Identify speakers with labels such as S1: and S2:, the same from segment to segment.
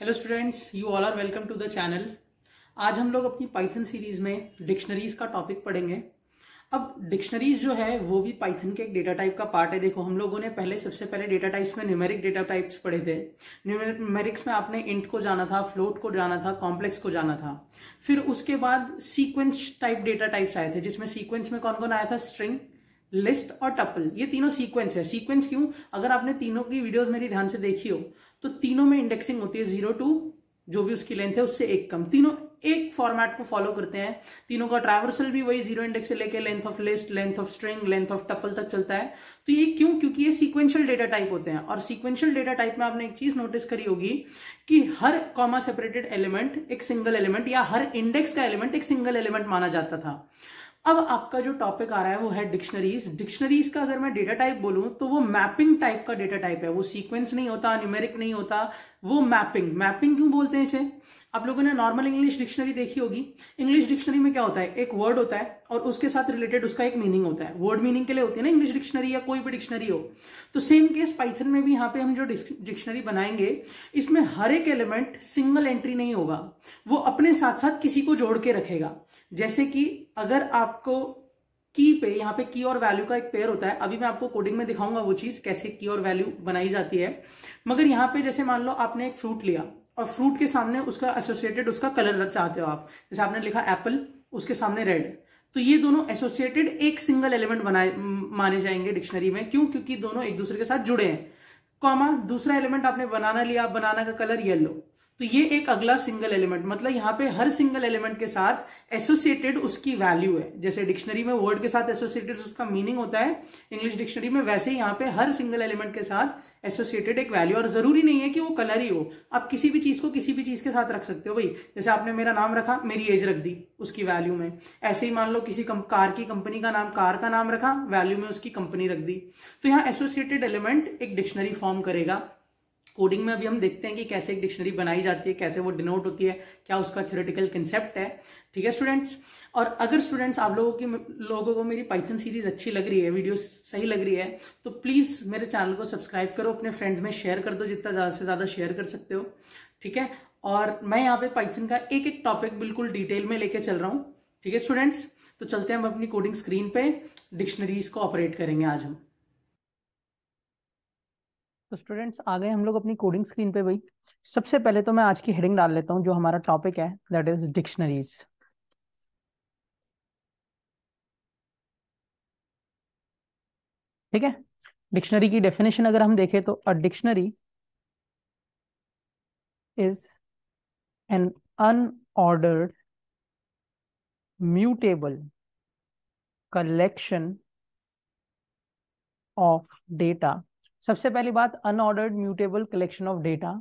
S1: hello students you all are welcome to the channel आज हम लोग अपनी पाइथन सीरीज में डिक्शनरीज का टॉपिक पढ़ेंगे अब डिक्शनरीज जो है वो भी पाइथन के एक डेटा टाइप का पार्ट है देखो हम लोगों ने पहले सबसे पहले डेटा टाइप्स में न्यूमेरिक डेटा टाइप्स पढ़े थे न्यूमेरिक्स में आपने इंट को जाना था फ्लोट को जाना था कॉम्प्लेक्स को जाना था फिर उसके बाद सीक्वेंस टाइप डेटा टाइप्स आए थे जिसमें सीक्वेंस में कौन कौन आया था स्ट्रिंग लिस्ट और टपल ये तीनों सीक्वेंस है सीक्वेंस क्यों अगर आपने तीनों की वीडियोस मेरी ध्यान से देखी हो तो तीनों में इंडेक्सिंग होती है जीरो टू जो भी उसकी लेंथ है उससे एक कम तीनों एक फॉर्मेट को फॉलो करते हैं तीनों का ट्रैवर्सल भी वही जीरो इंडेक्स से लेकर length of list length of string length of tuple तक चलता है तो ये क्यों क्योंकि ये सीक्वेंशियल डेटा टाइप होते हैं और सीक्वेंशियल डेटा टाइप में आपने एक चीज नोटिस करी होगी कि हर कॉमा सेपरेटेड एलिमेंट एक सिंगल एलिमेंट या हर इंडेक्स का एलिमेंट एक सिंगल एलिमेंट माना जाता था अब आपका जो टॉपिक आ रहा है वो है डिक्शनरीज डिक्शनरीज का अगर मैं डेटा टाइप बोलूं तो वो मैपिंग टाइप का डेटा टाइप है वो सीक्वेंस नहीं होता न्यूमेरिक नहीं होता वो मैपिंग मैपिंग क्यों बोलते हैं इसे आप लोगों ने नॉर्मल इंग्लिश डिक्शनरी देखी होगी इंग्लिश डिक्शनरी में क्या होता है एक वर्ड होता है और उसके साथ रिलेटेड उसका एक मीनिंग होता है वर्ड मीनिंग के लिए होती है ना इंग्लिश डिक्शनरी या कोई भी डिक्शनरी हो तो सेम केस पाइथन में भी यहाँ पे हम जो डिक्शनरी बनाएंगे इसमें हर एक एलिमेंट सिंगल एंट्री नहीं होगा वो अपने साथ साथ किसी को जोड़ के रखेगा जैसे कि अगर आपको की पे यहाँ पे की और वैल्यू का एक पेयर होता है अभी मैं आपको कोडिंग में दिखाऊंगा वो चीज कैसे की और वैल्यू बनाई जाती है मगर यहाँ पे जैसे मान लो आपने एक फ्रूट लिया और फ्रूट के सामने उसका एसोसिएटेड उसका कलर चाहते हो आप जैसे आपने लिखा एप्पल उसके सामने रेड तो ये दोनों एसोसिएटेड एक सिंगल एलिमेंट बनाए माने जाएंगे डिक्शनरी में क्यों क्योंकि दोनों एक दूसरे के साथ जुड़े हैं कॉमा दूसरा एलिमेंट आपने बनाना लिया बनाना का कलर येलो तो ये एक अगला सिंगल एलिमेंट मतलब यहाँ पे हर सिंगल एलिमेंट के साथ एसोसिएटेड उसकी वैल्यू है जैसे डिक्शनरी में वर्ड के साथ एसोसिएटेड उसका मीनिंग होता है इंग्लिश डिक्शनरी में वैसे ही यहाँ पे हर सिंगल एलिमेंट के साथ एसोसिएटेड एक वैल्यू और जरूरी नहीं है कि वो कलर ही हो आप किसी भी चीज को किसी भी चीज के साथ रख सकते हो भाई जैसे आपने मेरा नाम रखा मेरी एज रख दी उसकी वैल्यू में ऐसे ही मान लो किसी कार की कंपनी का नाम कार का नाम रखा वैल्यू में उसकी कंपनी रख दी तो यहाँ एसोसिएटेड एलिमेंट एक डिक्शनरी फॉर्म करेगा कोडिंग में अभी हम देखते हैं कि कैसे एक डिक्शनरी बनाई जाती है कैसे वो डिनोट होती है क्या उसका थ्योरेटिकल कंसेप्ट है ठीक है स्टूडेंट्स और अगर स्टूडेंट्स आप लोगों की लोगों को मेरी पाइथन सीरीज अच्छी लग रही है वीडियो सही लग रही है तो प्लीज़ मेरे चैनल को सब्सक्राइब करो अपने फ्रेंड्स में शेयर कर दो जितना ज़्यादा से ज़्यादा शेयर कर सकते हो ठीक है और मैं यहाँ पे पाइथन का एक एक टॉपिक बिल्कुल डिटेल में लेके चल रहा हूँ ठीक है स्टूडेंट्स तो चलते हैं हम अपनी कोडिंग स्क्रीन पे डिक्शनरीज को ऑपरेट करेंगे आज हम तो स्टूडेंट्स आ गए हम लोग अपनी कोडिंग स्क्रीन पे भाई सबसे पहले तो मैं आज की हेडिंग डाल लेता हूँ जो हमारा टॉपिक है दैट इज डिक्शनरीज ठीक है डिक्शनरी की डेफिनेशन अगर हम देखें तो a dictionary is an unordered mutable collection of data सबसे पहली बात unordered mutable collection of data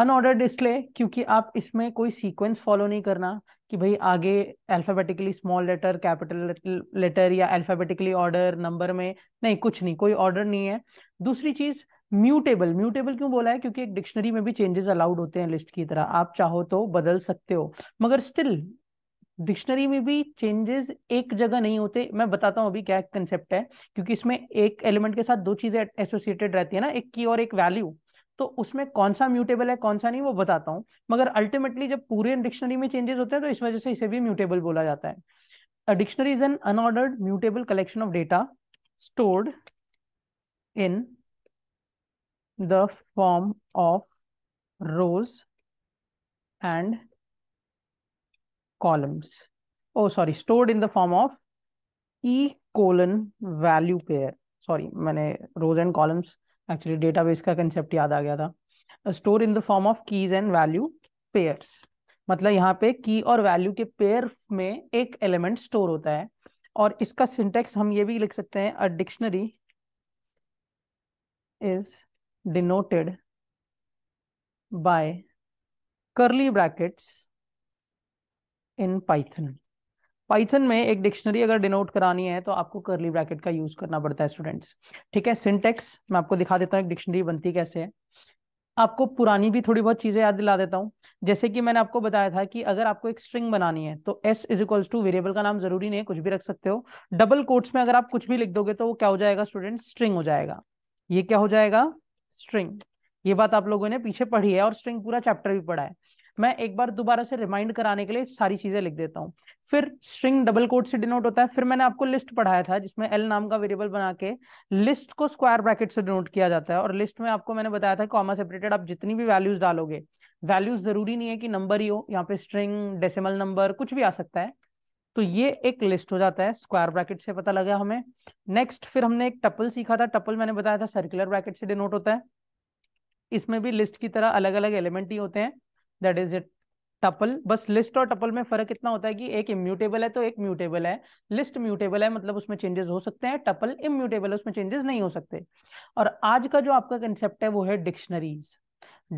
S1: unordered इसलिए क्योंकि आप इसमें कोई सीक्वेंस फॉलो नहीं करना कि भाई आगे alphabetically small letter capital letter या अल्फाबेटिकली ऑर्डर नंबर में नहीं कुछ नहीं कोई ऑर्डर नहीं है दूसरी चीज म्यूटेबल म्यूटेबल क्यों बोला है क्योंकि एक डिक्शनरी में भी चेंजेस अलाउड होते हैं लिस्ट की तरह आप चाहो तो बदल सकते हो मगर स्टिल डिक्शनरी में भी चेंजेस एक जगह नहीं होते मैं बताता हूँ अभी क्या कंसेप्ट है क्योंकि इसमें एक एलिमेंट के साथ दो चीजें एसोसिएटेड रहती है ना एक की और एक वैल्यू तो उसमें कौन सा म्यूटेबल है कौन सा नहीं वो बताता हूँ मगर अल्टीमेटली जब पूरे डिक्शनरी में चेंजेस होते हैं तो इस वजह से इसे भी म्यूटेबल बोला जाता है dictionary is an unordered mutable collection of data stored in the form of rows and columns oh sorry stored in the form of e colon value pair sorry मैंने rows and columns actually database का concept याद आ गया था store in the form of keys and value pairs मतलब यहाँ पे की और वैल्यू के पेयर में एक एलिमेंट स्टोर होता है और इसका सिंटेक्स हम ये भी लिख सकते हैं a dictionary is denoted by curly brackets in Python Python में एक डिक्शनरी अगर डिनोट करानी है तो आपको करली ब्रैकेट का यूज करना पड़ता है स्टूडेंट्स ठीक है सिंटेक्स मैं आपको दिखा देता हूँ एक डिक्शनरी बनती कैसे है आपको पुरानी भी थोड़ी बहुत चीजें याद दिला देता हूँ जैसे कि मैंने आपको बताया था कि अगर आपको एक स्ट्रिंग बनानी है तो S is equal to variable का नाम जरूरी नहीं है कुछ भी रख सकते हो डबल कोट्स में अगर आप कुछ भी लिख दोगे तो वो क्या हो जाएगा स्टूडेंट स्ट्रिंग हो जाएगा ये क्या हो जाएगा स्ट्रिंग ये बात आप लोगों ने पीछे पढ़ी है और स्ट्रिंग पूरा चैप्टर भी पढ़ा है मैं एक बार दोबारा से रिमाइंड कराने के लिए सारी चीजें लिख देता हूँ फिर स्ट्रिंग डबल कोट से डिनोट होता है फिर मैंने आपको लिस्ट पढ़ाया था जिसमें एल नाम का वेरिएबल बना के लिस्ट को स्क्वायर ब्रैकेट से डिनोट किया जाता है और लिस्ट में आपको मैंने बताया था कॉमा सेपरेटेड आप जितनी भी वैल्यूज डालोगे वैल्यूज जरूरी नहीं है कि नंबर ही हो यहाँ पे स्ट्रिंग डेसिमल नंबर कुछ भी आ सकता है तो ये एक लिस्ट हो जाता है स्क्वायर ब्रैकेट से पता लगा हमें नेक्स्ट फिर हमने एक टपल सीखा था टपल मैंने बताया था सर्कुलर ब्रैकेट से डिनोट होता है इसमें भी लिस्ट की तरह अलग अलग एलिमेंट ही होते हैं दैट इज इट टपल बस लिस्ट और टपल में फर्क इतना होता है कि एक इम्यूटेबल है तो एक म्यूटेबल है लिस्ट म्यूटेबल है मतलब उसमें चेंजेस हो सकते हैं टपल इम्यूटेबल है उसमें चेंजेस नहीं हो सकते और आज का जो आपका कंसेप्ट है वो है डिक्शनरीज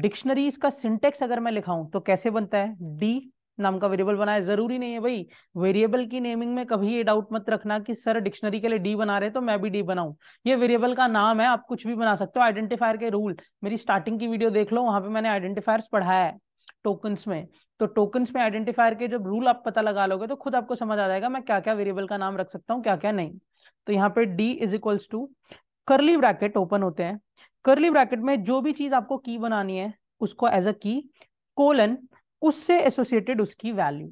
S1: डिक्शनरीज का सिंटेक्स अगर मैं लिखाऊं तो कैसे बनता है डी नाम का वेरिएबल बनाया जरूरी नहीं है भाई वेरिएबल की नेमिंग में कभी ये डाउट मत रखना कि सर डिक्शनरी के लिए डी बना रहे तो मैं भी डी बनाऊं ये वेरिएबल का नाम है आप कुछ भी बना सकते हो आइडेंटिफायर के रूल मेरी स्टार्टिंग की वीडियो देख लो वहां पे मैंने आइडेंटिफायर्स पढ़ाया है टोकन्स में तो टोकन्स में आइडेंटिफायर के जब रूल आप पता लगा लोगे तो खुद आपको समझ आ जाएगा मैं क्या क्या वेरिएबल का नाम रख सकता हूँ क्या क्या नहीं तो यहाँ पे D is equals to curly bracket open होते हैं करली ब्रैकेट में जो भी चीज आपको की बनानी है उसको एज अ की कोलन उससे एसोसिएटेड उसकी वैल्यू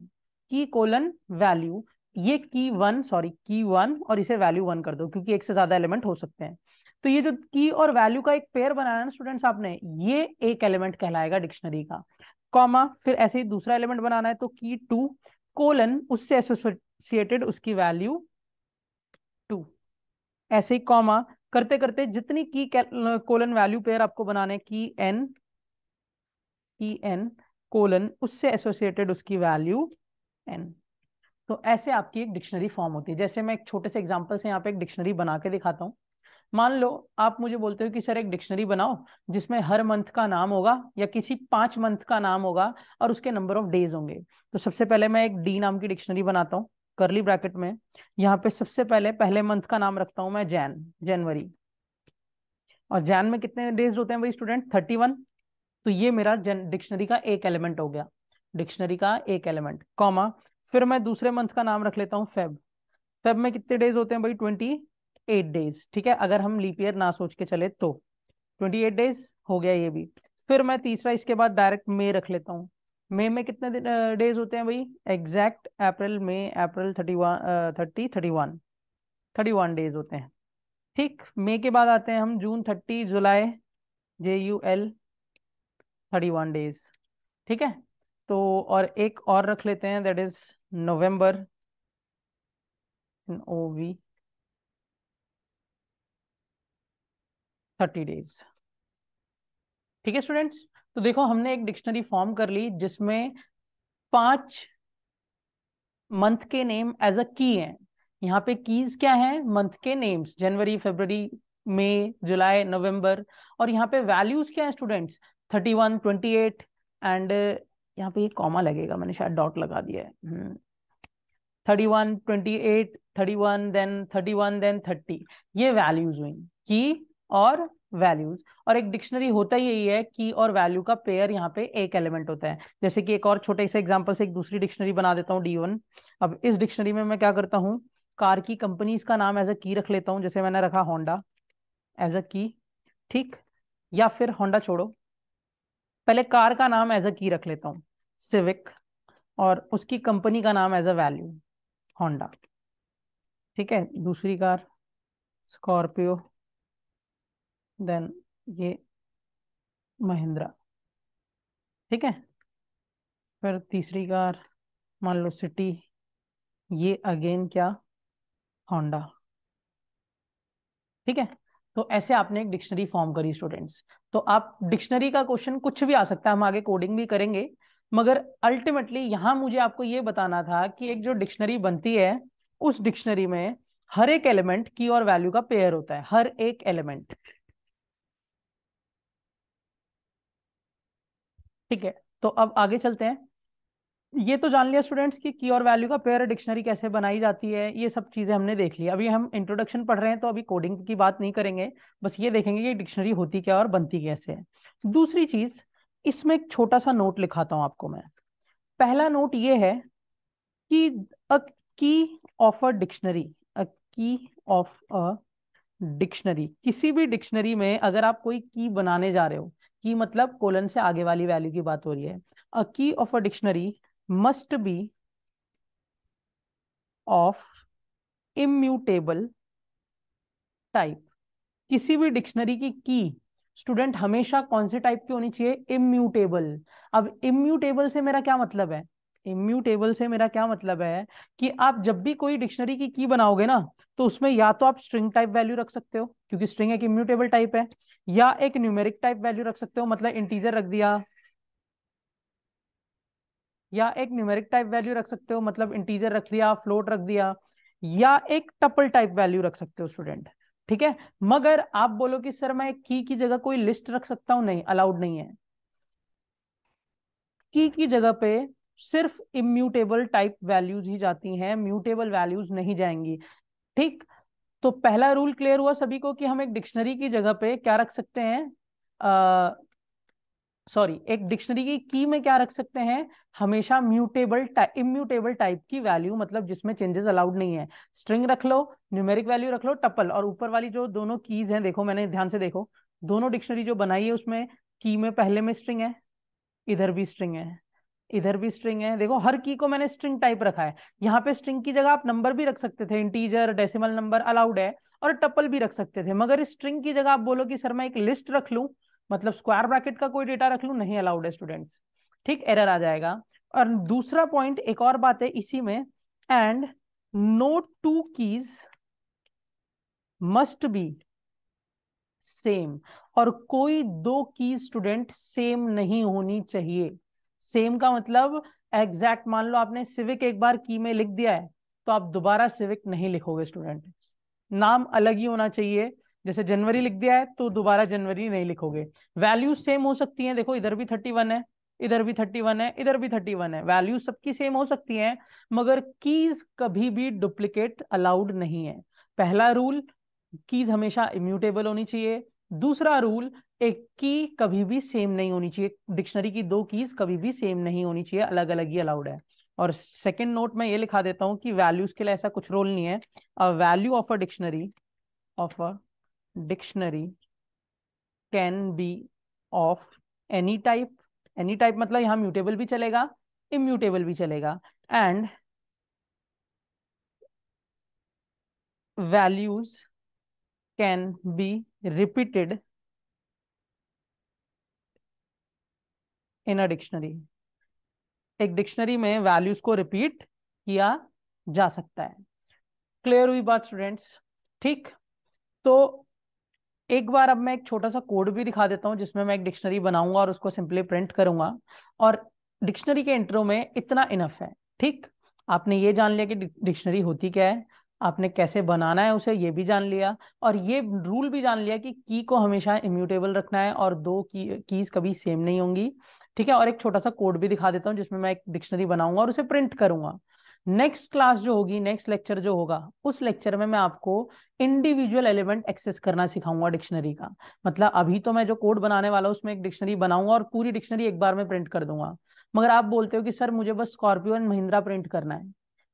S1: की कोलन वैल्यू ये की वन सॉरी की वन और इसे वैल्यू वन कर दो क्योंकि एक से ज्यादा एलिमेंट हो सकते हैं तो ये जो की और वैल्यू का एक पेयर बनाया ना स्टूडेंट्स आपने ये एक एलिमेंट कहलाएगा डिक्शनरी का कॉमा फिर ऐसे ही दूसरा एलिमेंट बनाना है तो की टू कोलन उससे एसोसिएटेड उसकी वैल्यू टू ऐसे ही कॉमा करते करते जितनी की कोलन वैल्यू पेयर आपको बनाने की एन की एन कोलन उससे एसोसिएटेड उसकी वैल्यू एन तो ऐसे आपकी एक डिक्शनरी फॉर्म होती है जैसे मैं एक छोटे से एग्जाम्पल से यहाँ पे एक डिक्शनरी बना के दिखाता हूँ मान लो आप मुझे बोलते हो कि सर एक डिक्शनरी बनाओ जिसमें हर मंथ का नाम होगा या किसी पांच मंथ का नाम होगा और उसके नंबर ऑफ डेज होंगे तो सबसे पहले मैं एक डी नाम की डिक्शनरी बनाता हूँ करली ब्रैकेट में यहाँ पे सबसे पहले पहले मंथ का नाम रखता हूँ मैं जैन जनवरी और जैन में कितने डेज होते हैं भाई स्टूडेंट थर्टी वन तो ये मेरा डिक्शनरी का एक एलिमेंट हो गया डिक्शनरी का एक एलिमेंट कॉमा फिर मैं दूसरे मंथ का नाम रख लेता हूँ फेब फेब में कितने डेज होते हैं भाई ट्वेंटी एट डेज ठीक है अगर हम लीप ईयर ना सोच के चले तो ट्वेंटी एट डेज हो गया ये भी फिर मैं तीसरा इसके बाद डायरेक्ट मे रख लेता हूँ मे में कितने डेज होते हैं भाई exact April May April thirty one thirty thirty one thirty one days होते हैं ठीक मे के बाद आते हैं हम June thirty July J U L thirty one days ठीक है तो और एक और रख लेते हैं that is November O V thirty days ठीक है स्टूडेंट्स तो देखो हमने एक डिक्शनरी फॉर्म कर ली जिसमें पांच मंथ के नेम एज अ की हैं यहाँ पे कीज क्या है मंथ के नेम्स जनवरी फेबररी मई जुलाई नवंबर और यहाँ पे वैल्यूज क्या है students thirty one twenty eight and यहाँ पे ये कॉमा लगेगा मैंने शायद डॉट लगा दिया है thirty one twenty eight thirty one then thirty one then thirty ये वैल्यूज हुई की और वैल्यूज और एक डिक्शनरी होता ही यही है की और वैल्यू का पेयर यहाँ पे एक एलिमेंट होता है जैसे कि एक और छोटे से एग्जाम्पल से एक दूसरी डिक्शनरी बना देता हूँ डी वन अब इस डिक्शनरी में मैं क्या करता हूँ कार की कंपनीज का नाम एज अ की रख लेता हूँ जैसे मैंने रखा होंडा एज अ की ठीक या फिर होंडा छोड़ो पहले कार का नाम एज अ की रख लेता हूँ सिविक और उसकी कंपनी का नाम एज अ वैल्यू होंडा ठीक है दूसरी कार स्कॉर्पियो देन ये महिंद्रा ठीक है फिर तीसरी कार मान लो सिटी ये अगेन क्या होंडा ठीक है तो ऐसे आपने एक डिक्शनरी फॉर्म करी स्टूडेंट्स तो आप डिक्शनरी का क्वेश्चन कुछ भी आ सकता है हम आगे कोडिंग भी करेंगे मगर अल्टीमेटली यहां मुझे आपको ये बताना था कि एक जो डिक्शनरी बनती है उस डिक्शनरी में हर एक एलिमेंट की और वैल्यू का पेयर होता है हर एक एलिमेंट ठीक है तो अब आगे चलते हैं ये तो जान लिया स्टूडेंट्स कि की और वैल्यू का पेयर डिक्शनरी कैसे बनाई जाती है ये सब चीज़ें हमने देख ली अभी हम इंट्रोडक्शन पढ़ रहे हैं तो अभी कोडिंग की बात नहीं करेंगे बस ये देखेंगे कि डिक्शनरी होती क्या और बनती कैसे है दूसरी चीज़ इसमें एक छोटा सा नोट लिखाता हूं आपको मैं पहला नोट ये है कि अ key of a dictionary a key of a dictionary किसी भी डिक्शनरी में अगर आप कोई की बनाने जा रहे हो की मतलब कोलन से आगे वाली वैल्यू की बात हो रही है a key of a dictionary must be of immutable type किसी भी डिक्शनरी की की स्टूडेंट हमेशा कौन से टाइप की होनी चाहिए इम्यूटेबल अब इम्यूटेबल से मेरा क्या मतलब है इम्यूटेबल से मेरा क्या मतलब है कि आप जब भी कोई डिक्शनरी की की बनाओगे ना तो उसमें या तो आप स्ट्रिंग टाइप वैल्यू रख सकते हो क्योंकि स्ट्रिंग एक इम्यूटेबल टाइप है या एक न्यूमेरिक टाइप वैल्यू रख सकते हो मतलब इंटीजर रख दिया या एक न्यूमेरिक टाइप वैल्यू रख सकते हो मतलब इंटीजर रख दिया फ्लोट रख दिया या एक टपल टाइप वैल्यू रख सकते हो स्टूडेंट ठीक है मगर आप बोलो कि सर मैं की की जगह कोई लिस्ट रख सकता हूं नहीं अलाउड नहीं है की की जगह पे सिर्फ इम्यूटेबल टाइप वैल्यूज ही जाती हैं म्यूटेबल वैल्यूज नहीं जाएंगी ठीक तो पहला रूल क्लियर हुआ सभी को कि हम एक डिक्शनरी की जगह पे क्या रख सकते हैं सॉरी एक डिक्शनरी की की में क्या रख सकते हैं हमेशा म्यूटेबल इम्यूटेबल टाइप की वैल्यू मतलब जिसमें चेंजेस अलाउड नहीं है स्ट्रिंग रख लो न्यूमेरिक वैल्यू रख लो टपल और ऊपर वाली जो दोनों कीज हैं देखो मैंने ध्यान से देखो दोनों डिक्शनरी जो बनाई है उसमें की में पहले में स्ट्रिंग है इधर भी स्ट्रिंग है इधर भी स्ट्रिंग है देखो हर की को मैंने स्ट्रिंग टाइप रखा है यहाँ पे स्ट्रिंग की जगह आप नंबर भी रख सकते थे इंटीजर डेसिमल नंबर अलाउड है और टपल भी रख सकते थे मगर इस स्ट्रिंग की जगह आप बोलो कि सर मैं एक लिस्ट रख लू मतलब स्क्वायर ब्रैकेट का कोई डेटा रख लू नहीं अलाउड है स्टूडेंट्स ठीक एरर आ जाएगा और दूसरा पॉइंट एक और बात है इसी में and no two keys must be same और कोई दो की स्टूडेंट सेम नहीं होनी चाहिए सेम का मतलब एग्जैक्ट मान लो आपने सिविक एक बार की में लिख दिया है तो आप दोबारा सिविक नहीं लिखोगे स्टूडेंट नाम अलग ही होना चाहिए जैसे जनवरी लिख दिया है तो दोबारा जनवरी नहीं लिखोगे वैल्यू सेम हो सकती है देखो इधर भी थर्टी वन है इधर भी थर्टी वन है इधर भी थर्टी वन है वैल्यू सबकी सेम हो सकती है मगर कीज कभी भी डुप्लीकेट अलाउड नहीं है पहला रूल कीज हमेशा इम्यूटेबल होनी चाहिए दूसरा रूल एक की कभी भी सेम नहीं होनी चाहिए डिक्शनरी की दो कीज कभी भी सेम नहीं होनी चाहिए अलग अलग ही अलाउड है और सेकंड नोट में ये लिखा देता हूँ कि वैल्यूज के लिए ऐसा कुछ रोल नहीं है a value of a dictionary of a dictionary can be of any type any type मतलब यहाँ म्यूटेबल भी चलेगा इम्यूटेबल भी चलेगा and values can be repeated in a dictionary एक डिक्शनरी में वैल्यूज को रिपीट किया जा सकता है क्लियर हुई बात स्टूडेंट्स ठीक तो एक बार अब मैं एक छोटा सा कोड भी दिखा देता हूं जिसमें मैं एक डिक्शनरी बनाऊंगा और उसको सिंपली प्रिंट करूंगा और डिक्शनरी के इंट्रो में इतना इनफ है ठीक आपने ये जान लिया कि डिक्शनरी होती क्या है आपने कैसे बनाना है उसे ये भी जान लिया और ये रूल भी जान लिया कि की को हमेशा इम्यूटेबल रखना है और दो की कीज कभी सेम नहीं होंगी ठीक है और एक छोटा सा कोड भी दिखा देता हूँ जिसमें मैं एक डिक्शनरी बनाऊंगा और उसे प्रिंट करूंगा नेक्स्ट क्लास जो होगी नेक्स्ट लेक्चर जो होगा उस लेक्चर में मैं आपको इंडिविजुअल एलिमेंट एक्सेस करना सिखाऊंगा डिक्शनरी का मतलब अभी तो मैं जो कोड बनाने वाला हूँ उसमें एक डिक्शनरी बनाऊंगा और पूरी डिक्शनरी एक बार में प्रिंट कर दूंगा मगर आप बोलते हो कि सर मुझे बस स्कॉर्पियो एंड महिंद्रा प्रिंट करना है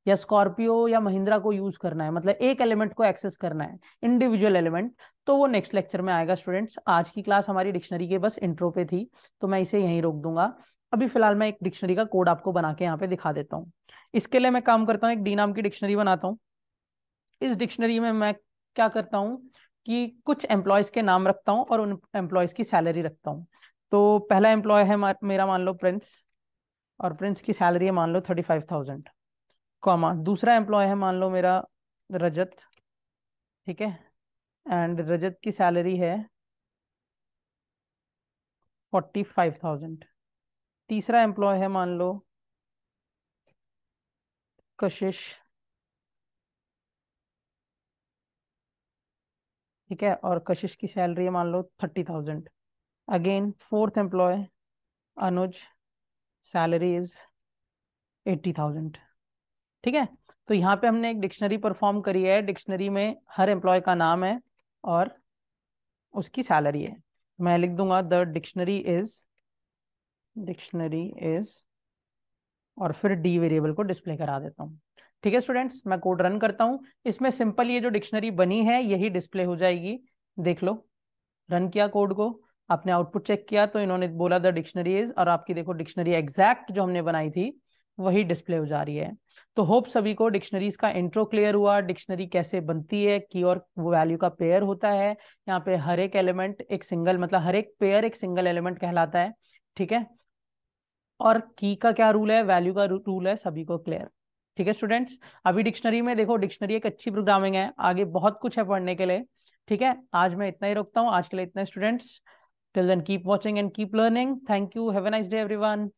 S1: या स्कॉर्पियो या महिंद्रा को यूज करना है मतलब एक एलिमेंट को एक्सेस करना है इंडिविजुअल एलिमेंट तो वो नेक्स्ट लेक्चर में आएगा स्टूडेंट्स आज की क्लास हमारी डिक्शनरी के बस इंट्रो पे थी तो मैं इसे यहीं रोक दूंगा अभी फिलहाल मैं एक डिक्शनरी का कोड आपको बना के यहाँ पे दिखा देता हूँ इसके लिए मैं काम करता हूँ एक डी नाम की डिक्शनरी बनाता हूँ इस डिक्शनरी में मैं क्या करता हूँ कि कुछ एम्प्लॉयज़ के नाम रखता हूँ और उन एम्प्लॉयज़ की सैलरी रखता हूँ तो पहला एम्प्लॉय है मेरा मान लो प्रिंस और प्रिंस की सैलरी है मान लो थर्टी फाइव थाउजेंड कॉमा दूसरा एम्प्लॉय है मान लो मेरा रजत ठीक है एंड रजत की सैलरी है फोर्टी फाइव थाउजेंड तीसरा एम्प्लॉय है मान लो कशिश ठीक है और कशिश की सैलरी है मान लो thirty thousand again fourth employee Anuj salary is eighty thousand ठीक है तो यहाँ पे हमने एक डिक्शनरी परफॉर्म करी है डिक्शनरी में हर एम्प्लॉय का नाम है और उसकी सैलरी है मैं लिख दूंगा the dictionary is dictionary is और फिर डी वेरिएबल को डिस्प्ले करा देता हूँ ठीक है स्टूडेंट्स मैं कोड रन करता हूँ इसमें सिंपल ये जो डिक्शनरी बनी है यही डिस्प्ले हो जाएगी देख लो रन किया कोड को आपने आउटपुट चेक किया तो इन्होंने बोला द डिक्शनरी इज और आपकी देखो डिक्शनरी एग्जैक्ट जो हमने बनाई थी वही डिस्प्ले हो जा रही है तो होप सभी को डिक्शनरीज का इंट्रो क्लियर हुआ डिक्शनरी कैसे बनती है की और वैल्यू का पेयर होता है यहाँ पे हर एक एलिमेंट एक सिंगल मतलब हर एक पेयर एक सिंगल एलिमेंट कहलाता है ठीक है और की का क्या रूल है वैल्यू का रूल है सभी को क्लियर ठीक है स्टूडेंट्स अभी डिक्शनरी में देखो डिक्शनरी एक अच्छी प्रोग्रामिंग है आगे बहुत कुछ है पढ़ने के लिए ठीक है आज मैं इतना ही रोकता हूँ आज के लिए इतना students till then keep watching and keep learning thank you have a nice day everyone